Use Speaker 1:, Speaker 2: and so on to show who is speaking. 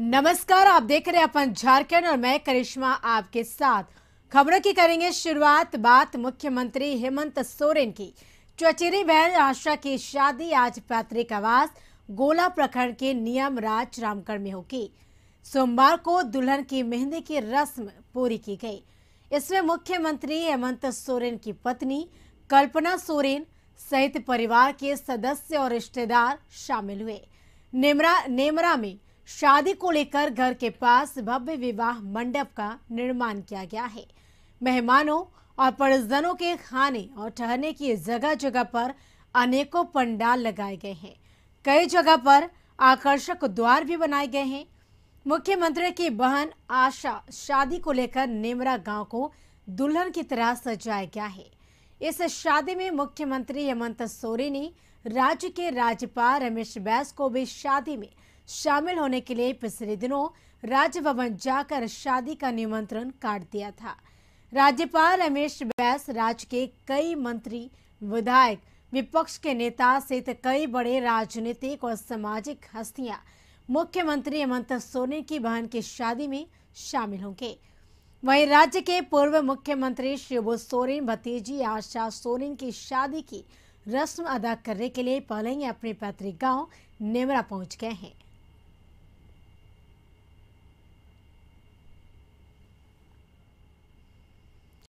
Speaker 1: नमस्कार आप देख रहे हैं अपन झारखंड और मैं करिश्मा आपके साथ खबरों की करेंगे शुरुआत बात मुख्यमंत्री हेमंत सोरेन की चचेरी बहन आशा की शादी आज पैतृक आवास गोला प्रखंड के नियम राज रामगढ़ में होगी सोमवार को दुल्हन की मेहंदी की रस्म पूरी की गई इसमें मुख्यमंत्री हेमंत सोरेन की पत्नी कल्पना सोरेन सहित परिवार के सदस्य और रिश्तेदार शामिल हुए नेमरा नेमरा में शादी को लेकर घर के पास भव्य विवाह मंडप का निर्माण किया गया है मेहमानों और परिजनों के खाने और ठहरने की जगह जगह पर अनेकों पंडाल लगाए गए हैं कई जगह पर आकर्षक द्वार भी बनाए गए हैं मुख्यमंत्री की बहन आशा शादी को लेकर नेमरा गांव को दुल्हन की तरह सजाया गया है इस शादी में मुख्यमंत्री हेमंत सोरेन ने राज्य के राज्यपाल रमेश बैस को भी शादी में शामिल होने के लिए पिछले दिनों राजभवन जाकर शादी का निमंत्रण काट दिया था राज्यपाल रमेश बैस राज्य के कई मंत्री विधायक विपक्ष के नेता सहित कई बड़े राजनीतिक और सामाजिक हस्तियां मुख्यमंत्री हेमंत सोरेन की बहन की शादी में शामिल होंगे वहीं राज्य के पूर्व मुख्यमंत्री शिवो सोरेन भतीजी आशा सोरेन की शादी की रस्म अदा करने के लिए पहले ही अपने पैतृक गांव नेमरा पहुंच गए हैं